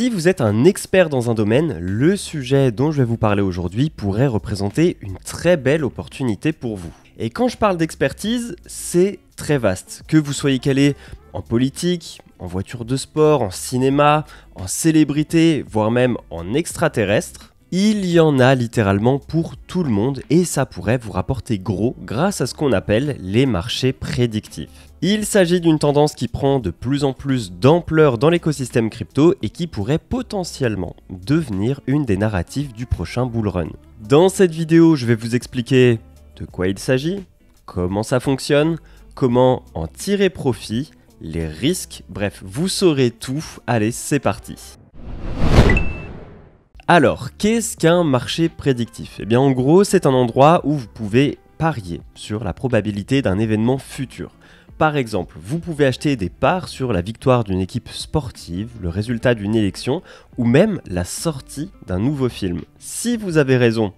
Si vous êtes un expert dans un domaine, le sujet dont je vais vous parler aujourd'hui pourrait représenter une très belle opportunité pour vous. Et quand je parle d'expertise, c'est très vaste. Que vous soyez calé en politique, en voiture de sport, en cinéma, en célébrité, voire même en extraterrestre, il y en a littéralement pour tout le monde et ça pourrait vous rapporter gros grâce à ce qu'on appelle les marchés prédictifs. Il s'agit d'une tendance qui prend de plus en plus d'ampleur dans l'écosystème crypto et qui pourrait potentiellement devenir une des narratives du prochain bull run. Dans cette vidéo, je vais vous expliquer de quoi il s'agit, comment ça fonctionne, comment en tirer profit, les risques, bref, vous saurez tout. Allez, c'est parti. Alors, qu'est-ce qu'un marché prédictif Eh bien en gros, c'est un endroit où vous pouvez parier sur la probabilité d'un événement futur. Par exemple, vous pouvez acheter des parts sur la victoire d'une équipe sportive, le résultat d'une élection ou même la sortie d'un nouveau film. Si vous avez raison,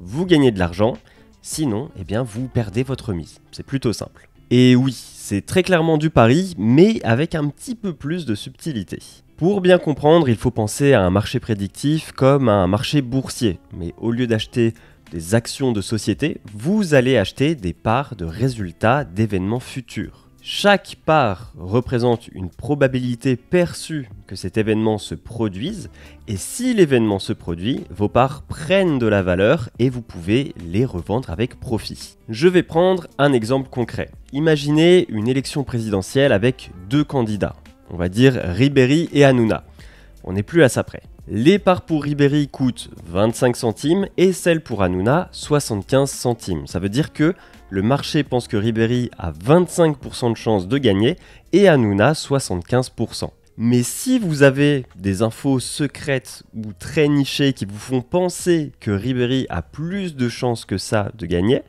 vous gagnez de l'argent, sinon, eh bien vous perdez votre mise. C'est plutôt simple. Et oui, c'est très clairement du pari, mais avec un petit peu plus de subtilité. Pour bien comprendre, il faut penser à un marché prédictif comme à un marché boursier. Mais au lieu d'acheter des actions de société, vous allez acheter des parts de résultats d'événements futurs. Chaque part représente une probabilité perçue que cet événement se produise, et si l'événement se produit, vos parts prennent de la valeur et vous pouvez les revendre avec profit. Je vais prendre un exemple concret. Imaginez une élection présidentielle avec deux candidats on va dire Ribéry et Hanouna. On n'est plus à ça près. Les parts pour Ribéry coûtent 25 centimes et celles pour Hanouna 75 centimes. Ça veut dire que le marché pense que Ribéry a 25% de chance de gagner et Hanouna 75%. Mais si vous avez des infos secrètes ou très nichées qui vous font penser que Ribéry a plus de chances que ça de gagner,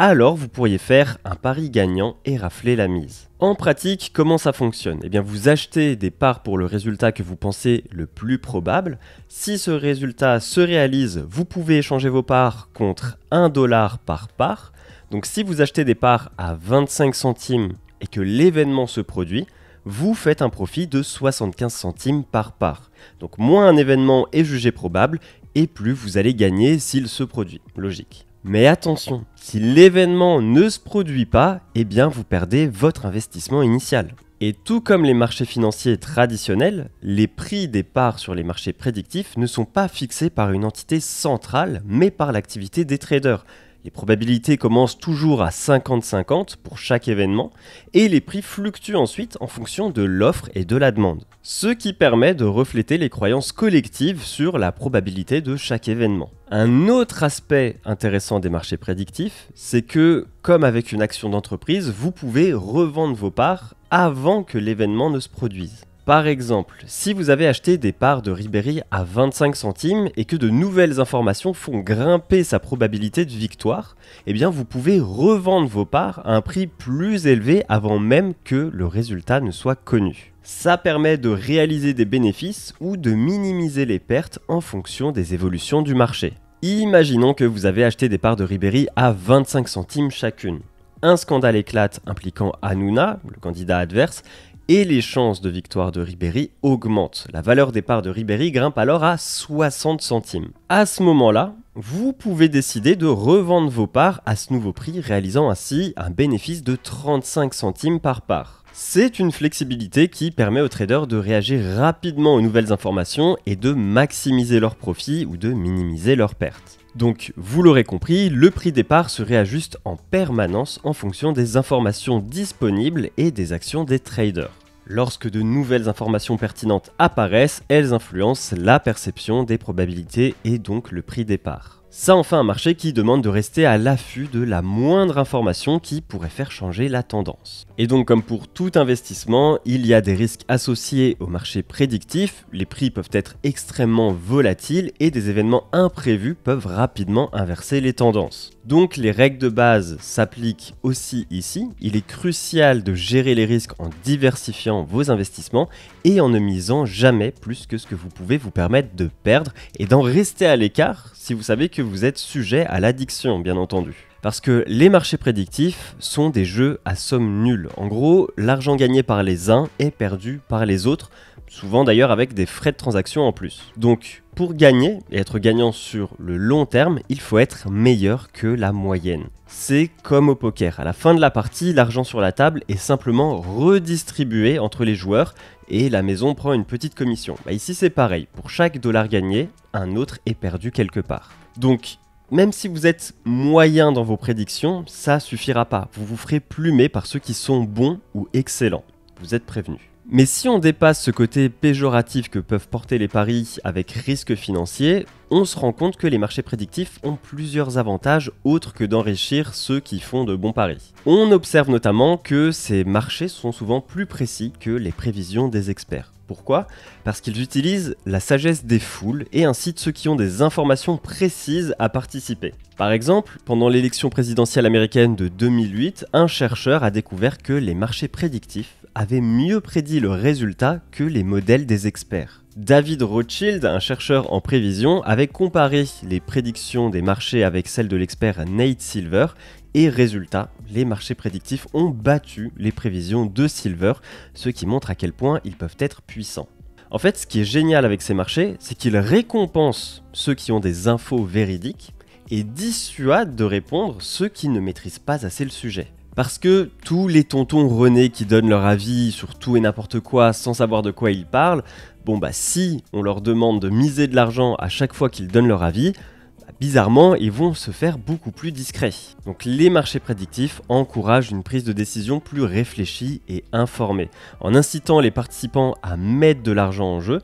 alors vous pourriez faire un pari gagnant et rafler la mise. En pratique, comment ça fonctionne Eh bien, vous achetez des parts pour le résultat que vous pensez le plus probable. Si ce résultat se réalise, vous pouvez échanger vos parts contre 1 dollar par part. Donc si vous achetez des parts à 25 centimes et que l'événement se produit, vous faites un profit de 75 centimes par part. Donc moins un événement est jugé probable et plus vous allez gagner s'il se produit. Logique. Mais attention, si l'événement ne se produit pas, eh bien vous perdez votre investissement initial. Et tout comme les marchés financiers traditionnels, les prix des parts sur les marchés prédictifs ne sont pas fixés par une entité centrale, mais par l'activité des traders, les probabilités commencent toujours à 50-50 pour chaque événement et les prix fluctuent ensuite en fonction de l'offre et de la demande. Ce qui permet de refléter les croyances collectives sur la probabilité de chaque événement. Un autre aspect intéressant des marchés prédictifs, c'est que, comme avec une action d'entreprise, vous pouvez revendre vos parts avant que l'événement ne se produise. Par exemple, si vous avez acheté des parts de Ribéry à 25 centimes et que de nouvelles informations font grimper sa probabilité de victoire, eh bien vous pouvez revendre vos parts à un prix plus élevé avant même que le résultat ne soit connu. Ça permet de réaliser des bénéfices ou de minimiser les pertes en fonction des évolutions du marché. Imaginons que vous avez acheté des parts de Ribéry à 25 centimes chacune un scandale éclate impliquant Hanouna, le candidat adverse, et les chances de victoire de Ribéry augmentent. La valeur des parts de Ribéry grimpe alors à 60 centimes. À ce moment-là, vous pouvez décider de revendre vos parts à ce nouveau prix, réalisant ainsi un bénéfice de 35 centimes par part. C'est une flexibilité qui permet aux traders de réagir rapidement aux nouvelles informations et de maximiser leurs profits ou de minimiser leurs pertes. Donc, vous l'aurez compris, le prix départ se réajuste en permanence en fonction des informations disponibles et des actions des traders. Lorsque de nouvelles informations pertinentes apparaissent, elles influencent la perception des probabilités et donc le prix départ. Ça enfin un marché qui demande de rester à l'affût de la moindre information qui pourrait faire changer la tendance. Et donc comme pour tout investissement, il y a des risques associés au marché prédictif, les prix peuvent être extrêmement volatiles et des événements imprévus peuvent rapidement inverser les tendances. Donc les règles de base s'appliquent aussi ici, il est crucial de gérer les risques en diversifiant vos investissements et en ne misant jamais plus que ce que vous pouvez vous permettre de perdre et d'en rester à l'écart si vous savez que vous vous êtes sujet à l'addiction, bien entendu. Parce que les marchés prédictifs sont des jeux à somme nulle. En gros, l'argent gagné par les uns est perdu par les autres, souvent d'ailleurs avec des frais de transaction en plus. Donc, pour gagner et être gagnant sur le long terme, il faut être meilleur que la moyenne. C'est comme au poker, à la fin de la partie, l'argent sur la table est simplement redistribué entre les joueurs et la maison prend une petite commission. Bah ici c'est pareil, pour chaque dollar gagné, un autre est perdu quelque part. Donc, même si vous êtes moyen dans vos prédictions, ça suffira pas. Vous vous ferez plumer par ceux qui sont bons ou excellents. Vous êtes prévenu. Mais si on dépasse ce côté péjoratif que peuvent porter les paris avec risque financier, on se rend compte que les marchés prédictifs ont plusieurs avantages autres que d'enrichir ceux qui font de bons paris. On observe notamment que ces marchés sont souvent plus précis que les prévisions des experts. Pourquoi Parce qu'ils utilisent la sagesse des foules et incitent ceux qui ont des informations précises à participer. Par exemple, pendant l'élection présidentielle américaine de 2008, un chercheur a découvert que les marchés prédictifs avait mieux prédit le résultat que les modèles des experts. David Rothschild, un chercheur en prévision, avait comparé les prédictions des marchés avec celles de l'expert Nate Silver et résultat, les marchés prédictifs ont battu les prévisions de Silver, ce qui montre à quel point ils peuvent être puissants. En fait, ce qui est génial avec ces marchés, c'est qu'ils récompensent ceux qui ont des infos véridiques et dissuadent de répondre ceux qui ne maîtrisent pas assez le sujet. Parce que tous les tontons René qui donnent leur avis sur tout et n'importe quoi sans savoir de quoi ils parlent, bon bah si on leur demande de miser de l'argent à chaque fois qu'ils donnent leur avis, bah, bizarrement ils vont se faire beaucoup plus discrets. Donc les marchés prédictifs encouragent une prise de décision plus réfléchie et informée. En incitant les participants à mettre de l'argent en jeu,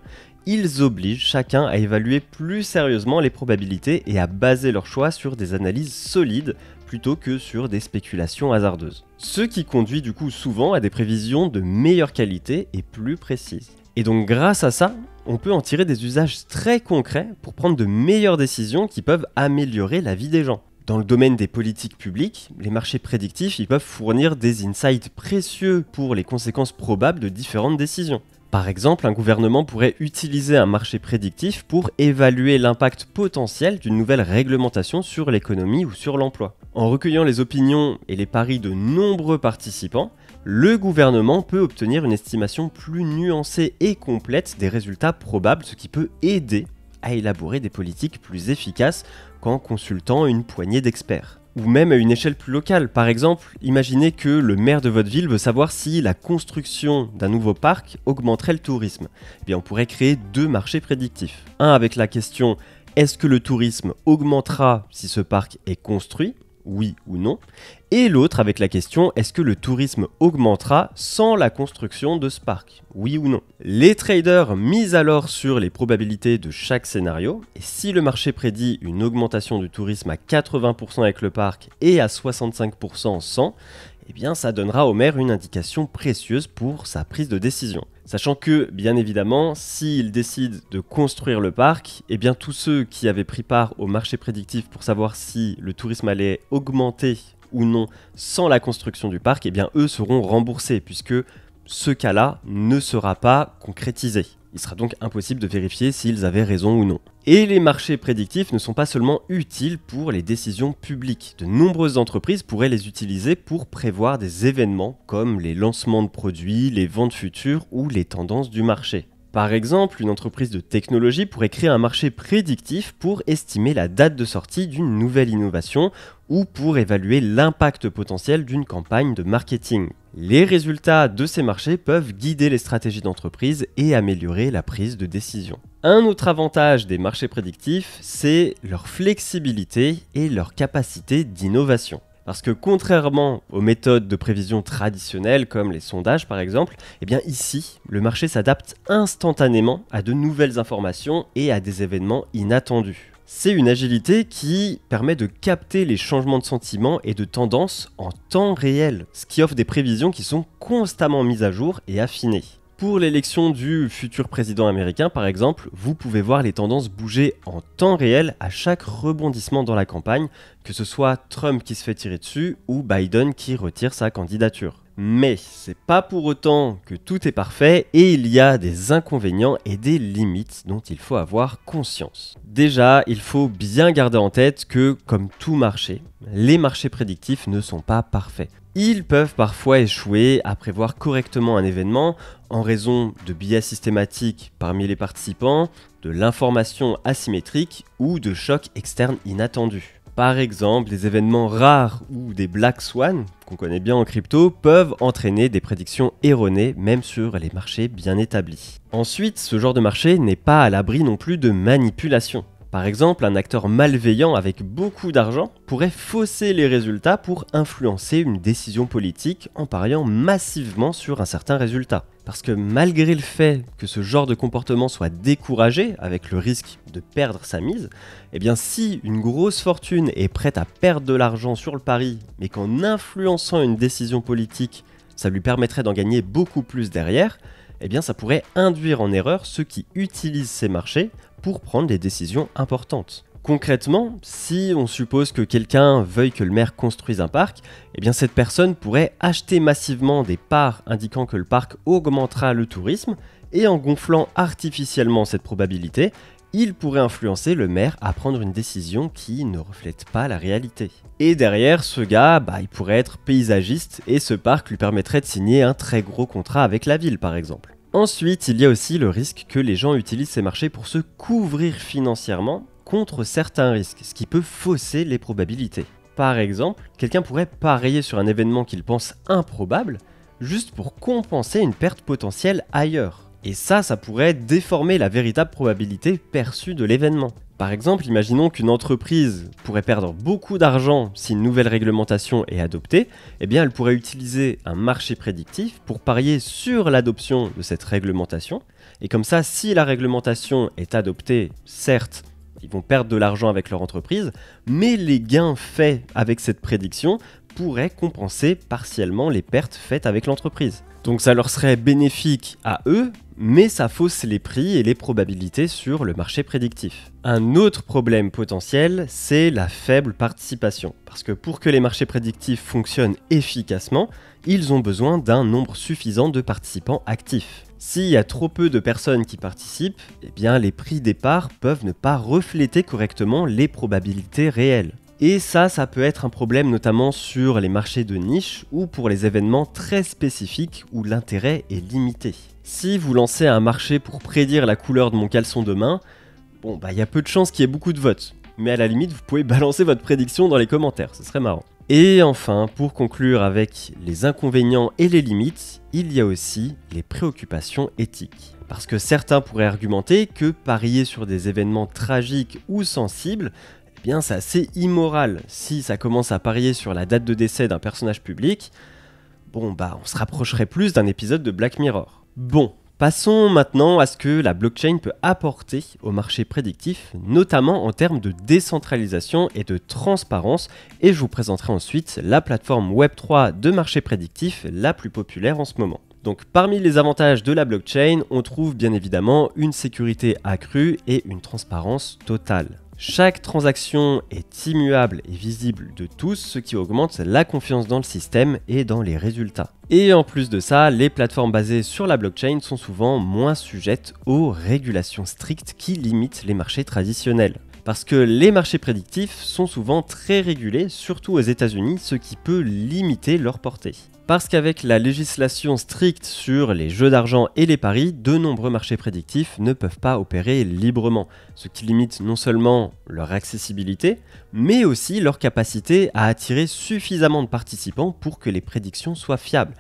ils obligent chacun à évaluer plus sérieusement les probabilités et à baser leur choix sur des analyses solides plutôt que sur des spéculations hasardeuses. Ce qui conduit du coup souvent à des prévisions de meilleure qualité et plus précises. Et donc grâce à ça, on peut en tirer des usages très concrets pour prendre de meilleures décisions qui peuvent améliorer la vie des gens. Dans le domaine des politiques publiques, les marchés prédictifs ils peuvent fournir des insights précieux pour les conséquences probables de différentes décisions. Par exemple, un gouvernement pourrait utiliser un marché prédictif pour évaluer l'impact potentiel d'une nouvelle réglementation sur l'économie ou sur l'emploi. En recueillant les opinions et les paris de nombreux participants, le gouvernement peut obtenir une estimation plus nuancée et complète des résultats probables, ce qui peut aider à élaborer des politiques plus efficaces qu'en consultant une poignée d'experts ou même à une échelle plus locale. Par exemple, imaginez que le maire de votre ville veut savoir si la construction d'un nouveau parc augmenterait le tourisme. Eh bien, on pourrait créer deux marchés prédictifs. Un avec la question est-ce que le tourisme augmentera si ce parc est construit oui ou non, et l'autre avec la question est-ce que le tourisme augmentera sans la construction de ce parc Oui ou non Les traders misent alors sur les probabilités de chaque scénario, et si le marché prédit une augmentation du tourisme à 80% avec le parc et à 65% sans, eh bien ça donnera au maire une indication précieuse pour sa prise de décision. Sachant que, bien évidemment, s'ils décident de construire le parc, et eh bien tous ceux qui avaient pris part au marché prédictif pour savoir si le tourisme allait augmenter ou non sans la construction du parc, et eh bien eux seront remboursés puisque ce cas-là ne sera pas concrétisé. Il sera donc impossible de vérifier s'ils avaient raison ou non. Et les marchés prédictifs ne sont pas seulement utiles pour les décisions publiques. De nombreuses entreprises pourraient les utiliser pour prévoir des événements comme les lancements de produits, les ventes futures ou les tendances du marché. Par exemple, une entreprise de technologie pourrait créer un marché prédictif pour estimer la date de sortie d'une nouvelle innovation ou pour évaluer l'impact potentiel d'une campagne de marketing. Les résultats de ces marchés peuvent guider les stratégies d'entreprise et améliorer la prise de décision. Un autre avantage des marchés prédictifs, c'est leur flexibilité et leur capacité d'innovation. Parce que contrairement aux méthodes de prévision traditionnelles comme les sondages par exemple, eh bien ici, le marché s'adapte instantanément à de nouvelles informations et à des événements inattendus. C'est une agilité qui permet de capter les changements de sentiments et de tendances en temps réel, ce qui offre des prévisions qui sont constamment mises à jour et affinées. Pour l'élection du futur président américain, par exemple, vous pouvez voir les tendances bouger en temps réel à chaque rebondissement dans la campagne, que ce soit Trump qui se fait tirer dessus ou Biden qui retire sa candidature. Mais c'est pas pour autant que tout est parfait et il y a des inconvénients et des limites dont il faut avoir conscience. Déjà, il faut bien garder en tête que, comme tout marché, les marchés prédictifs ne sont pas parfaits. Ils peuvent parfois échouer à prévoir correctement un événement en raison de biais systématiques parmi les participants, de l'information asymétrique ou de chocs externes inattendus. Par exemple, des événements rares ou des black swans, qu'on connaît bien en crypto, peuvent entraîner des prédictions erronées, même sur les marchés bien établis. Ensuite, ce genre de marché n'est pas à l'abri non plus de manipulation. Par exemple, un acteur malveillant avec beaucoup d'argent pourrait fausser les résultats pour influencer une décision politique en pariant massivement sur un certain résultat. Parce que malgré le fait que ce genre de comportement soit découragé avec le risque de perdre sa mise, eh bien si une grosse fortune est prête à perdre de l'argent sur le pari, mais qu'en influençant une décision politique, ça lui permettrait d'en gagner beaucoup plus derrière, eh bien ça pourrait induire en erreur ceux qui utilisent ces marchés pour prendre des décisions importantes. Concrètement, si on suppose que quelqu'un veuille que le maire construise un parc, eh bien cette personne pourrait acheter massivement des parts indiquant que le parc augmentera le tourisme, et en gonflant artificiellement cette probabilité, il pourrait influencer le maire à prendre une décision qui ne reflète pas la réalité. Et derrière, ce gars, bah, il pourrait être paysagiste et ce parc lui permettrait de signer un très gros contrat avec la ville par exemple. Ensuite, il y a aussi le risque que les gens utilisent ces marchés pour se couvrir financièrement contre certains risques, ce qui peut fausser les probabilités. Par exemple, quelqu'un pourrait parier sur un événement qu'il pense improbable juste pour compenser une perte potentielle ailleurs. Et ça, ça pourrait déformer la véritable probabilité perçue de l'événement. Par exemple, imaginons qu'une entreprise pourrait perdre beaucoup d'argent si une nouvelle réglementation est adoptée, eh bien elle pourrait utiliser un marché prédictif pour parier sur l'adoption de cette réglementation. Et comme ça, si la réglementation est adoptée, certes, ils vont perdre de l'argent avec leur entreprise, mais les gains faits avec cette prédiction pourrait compenser partiellement les pertes faites avec l'entreprise. Donc ça leur serait bénéfique à eux, mais ça fausse les prix et les probabilités sur le marché prédictif. Un autre problème potentiel, c'est la faible participation. Parce que pour que les marchés prédictifs fonctionnent efficacement, ils ont besoin d'un nombre suffisant de participants actifs. S'il y a trop peu de personnes qui participent, eh bien les prix des peuvent ne pas refléter correctement les probabilités réelles. Et ça, ça peut être un problème notamment sur les marchés de niche ou pour les événements très spécifiques où l'intérêt est limité. Si vous lancez un marché pour prédire la couleur de mon caleçon demain, bon bah il y a peu de chances qu'il y ait beaucoup de votes. Mais à la limite, vous pouvez balancer votre prédiction dans les commentaires, ce serait marrant. Et enfin, pour conclure avec les inconvénients et les limites, il y a aussi les préoccupations éthiques. Parce que certains pourraient argumenter que parier sur des événements tragiques ou sensibles bien c'est assez immoral si ça commence à parier sur la date de décès d'un personnage public. Bon bah on se rapprocherait plus d'un épisode de Black Mirror. Bon, passons maintenant à ce que la blockchain peut apporter au marché prédictif, notamment en termes de décentralisation et de transparence, et je vous présenterai ensuite la plateforme Web3 de marché prédictif la plus populaire en ce moment. Donc parmi les avantages de la blockchain, on trouve bien évidemment une sécurité accrue et une transparence totale. Chaque transaction est immuable et visible de tous, ce qui augmente la confiance dans le système et dans les résultats. Et en plus de ça, les plateformes basées sur la blockchain sont souvent moins sujettes aux régulations strictes qui limitent les marchés traditionnels. Parce que les marchés prédictifs sont souvent très régulés, surtout aux États-Unis, ce qui peut limiter leur portée. Parce qu'avec la législation stricte sur les jeux d'argent et les paris, de nombreux marchés prédictifs ne peuvent pas opérer librement, ce qui limite non seulement leur accessibilité, mais aussi leur capacité à attirer suffisamment de participants pour que les prédictions soient fiables.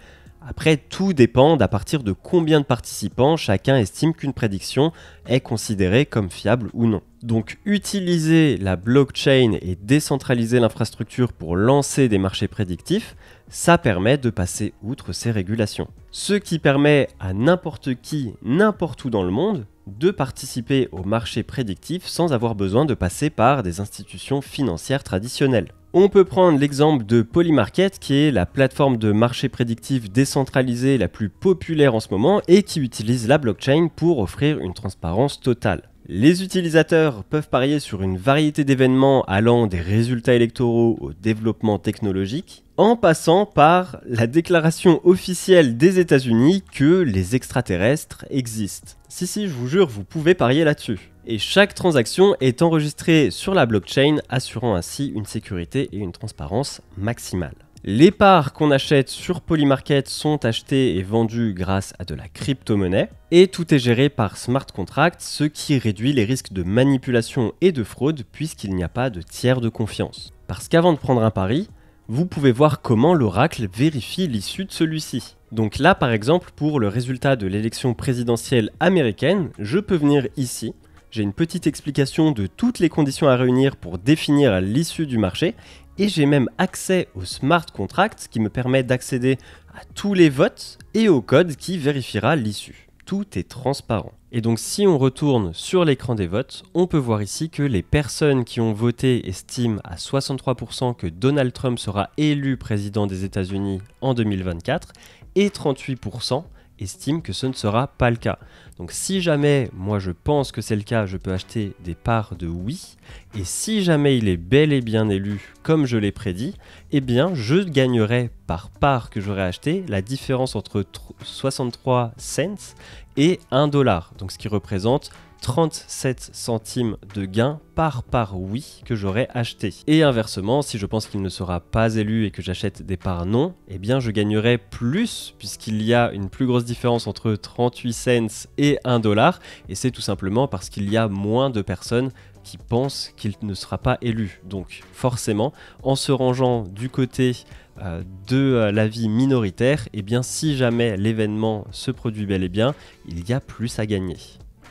Après, tout dépend à partir de combien de participants chacun estime qu'une prédiction est considérée comme fiable ou non. Donc utiliser la blockchain et décentraliser l'infrastructure pour lancer des marchés prédictifs, ça permet de passer outre ces régulations. Ce qui permet à n'importe qui, n'importe où dans le monde, de participer aux marchés prédictifs sans avoir besoin de passer par des institutions financières traditionnelles. On peut prendre l'exemple de Polymarket, qui est la plateforme de marché prédictif décentralisée la plus populaire en ce moment et qui utilise la blockchain pour offrir une transparence totale. Les utilisateurs peuvent parier sur une variété d'événements allant des résultats électoraux au développement technologique, en passant par la déclaration officielle des États-Unis que les extraterrestres existent. Si si, je vous jure, vous pouvez parier là-dessus et chaque transaction est enregistrée sur la blockchain, assurant ainsi une sécurité et une transparence maximale. Les parts qu'on achète sur Polymarket sont achetées et vendues grâce à de la crypto-monnaie, et tout est géré par smart Contract, ce qui réduit les risques de manipulation et de fraude puisqu'il n'y a pas de tiers de confiance. Parce qu'avant de prendre un pari, vous pouvez voir comment l'oracle vérifie l'issue de celui-ci. Donc là par exemple, pour le résultat de l'élection présidentielle américaine, je peux venir ici j'ai une petite explication de toutes les conditions à réunir pour définir l'issue du marché, et j'ai même accès au smart contract qui me permet d'accéder à tous les votes et au code qui vérifiera l'issue. Tout est transparent. Et donc si on retourne sur l'écran des votes, on peut voir ici que les personnes qui ont voté estiment à 63% que Donald Trump sera élu président des États-Unis en 2024 et 38% estime que ce ne sera pas le cas. Donc si jamais moi je pense que c'est le cas, je peux acheter des parts de oui. Et si jamais il est bel et bien élu comme je l'ai prédit, eh bien je gagnerai par part que j'aurais acheté la différence entre 63 cents et 1 dollar. Donc ce qui représente 37 centimes de gain par par oui que j'aurais acheté. Et inversement, si je pense qu'il ne sera pas élu et que j'achète des parts non, eh bien je gagnerai plus puisqu'il y a une plus grosse différence entre 38 cents et 1 dollar et c'est tout simplement parce qu'il y a moins de personnes qui pensent qu'il ne sera pas élu. Donc forcément, en se rangeant du côté euh, de euh, la vie minoritaire, eh bien si jamais l'événement se produit bel et bien, il y a plus à gagner.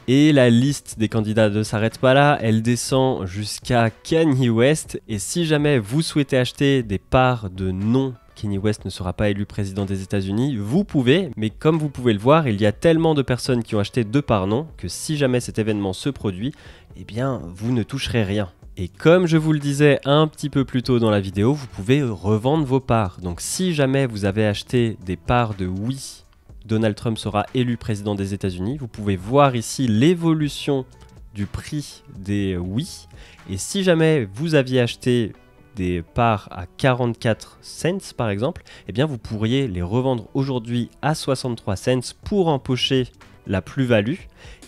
Et la liste des candidats ne s'arrête pas là, elle descend jusqu'à Kanye West. Et si jamais vous souhaitez acheter des parts de non Kanye West ne sera pas élu président des États-Unis, vous pouvez, mais comme vous pouvez le voir, il y a tellement de personnes qui ont acheté deux parts non que si jamais cet événement se produit, eh bien, vous ne toucherez rien. Et comme je vous le disais un petit peu plus tôt dans la vidéo, vous pouvez revendre vos parts. Donc si jamais vous avez acheté des parts de oui Donald Trump sera élu président des États-Unis. Vous pouvez voir ici l'évolution du prix des oui. Et si jamais vous aviez acheté des parts à 44 cents par exemple, eh bien vous pourriez les revendre aujourd'hui à 63 cents pour empocher la plus-value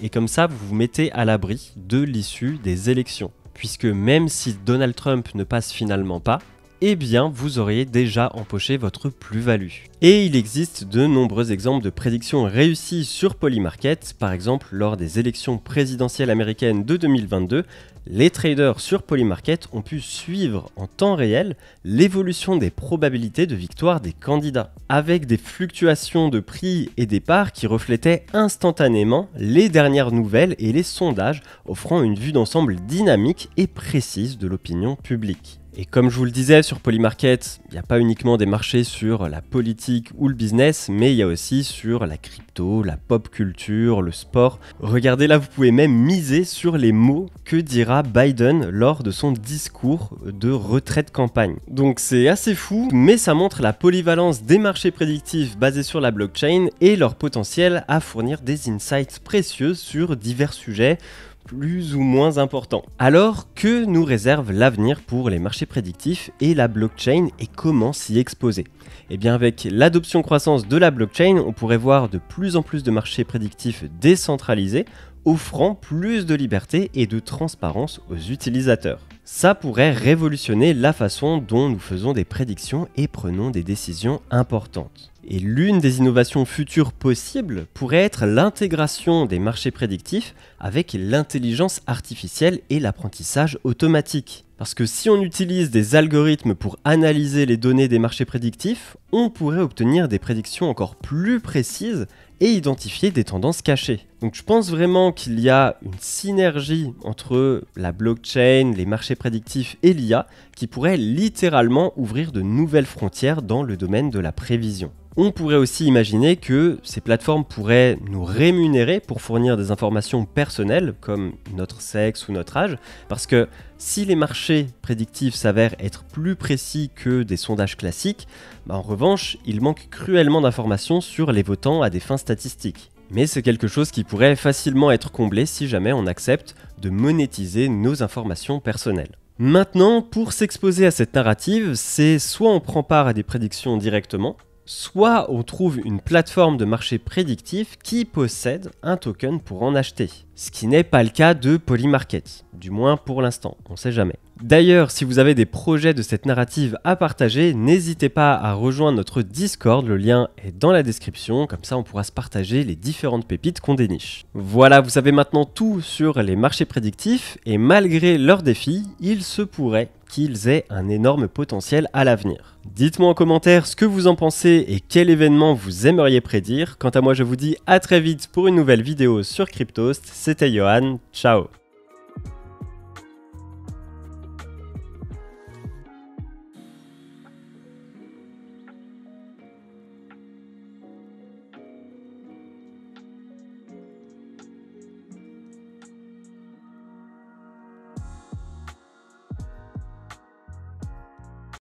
et comme ça vous vous mettez à l'abri de l'issue des élections. Puisque même si Donald Trump ne passe finalement pas, eh bien vous auriez déjà empoché votre plus-value. Et il existe de nombreux exemples de prédictions réussies sur Polymarket, par exemple lors des élections présidentielles américaines de 2022, les traders sur Polymarket ont pu suivre en temps réel l'évolution des probabilités de victoire des candidats, avec des fluctuations de prix et parts qui reflétaient instantanément les dernières nouvelles et les sondages, offrant une vue d'ensemble dynamique et précise de l'opinion publique. Et comme je vous le disais sur Polymarket, il n'y a pas uniquement des marchés sur la politique ou le business, mais il y a aussi sur la crypto, la pop culture, le sport. Regardez là, vous pouvez même miser sur les mots que dira Biden lors de son discours de retraite campagne. Donc c'est assez fou, mais ça montre la polyvalence des marchés prédictifs basés sur la blockchain et leur potentiel à fournir des insights précieux sur divers sujets plus ou moins important. Alors, que nous réserve l'avenir pour les marchés prédictifs et la blockchain et comment s'y exposer Eh bien, avec l'adoption croissance de la blockchain, on pourrait voir de plus en plus de marchés prédictifs décentralisés, offrant plus de liberté et de transparence aux utilisateurs. Ça pourrait révolutionner la façon dont nous faisons des prédictions et prenons des décisions importantes. Et l'une des innovations futures possibles pourrait être l'intégration des marchés prédictifs avec l'intelligence artificielle et l'apprentissage automatique. Parce que si on utilise des algorithmes pour analyser les données des marchés prédictifs, on pourrait obtenir des prédictions encore plus précises et identifier des tendances cachées. Donc je pense vraiment qu'il y a une synergie entre la blockchain, les marchés prédictifs et l'IA qui pourrait littéralement ouvrir de nouvelles frontières dans le domaine de la prévision. On pourrait aussi imaginer que ces plateformes pourraient nous rémunérer pour fournir des informations personnelles comme notre sexe ou notre âge, parce que si les marchés prédictifs s'avèrent être plus précis que des sondages classiques, bah, en revanche, il manque cruellement d'informations sur les votants à des fins statistiques. Mais c'est quelque chose qui pourrait facilement être comblé si jamais on accepte de monétiser nos informations personnelles. Maintenant, pour s'exposer à cette narrative, c'est soit on prend part à des prédictions directement, soit on trouve une plateforme de marché prédictif qui possède un token pour en acheter. Ce qui n'est pas le cas de Polymarket, du moins pour l'instant, on sait jamais. D'ailleurs, si vous avez des projets de cette narrative à partager, n'hésitez pas à rejoindre notre Discord, le lien est dans la description, comme ça on pourra se partager les différentes pépites qu'on déniche. Voilà, vous savez maintenant tout sur les marchés prédictifs, et malgré leurs défis, il se pourrait qu'ils aient un énorme potentiel à l'avenir. Dites-moi en commentaire ce que vous en pensez et quel événement vous aimeriez prédire. Quant à moi, je vous dis à très vite pour une nouvelle vidéo sur Cryptost. C'était Johan, ciao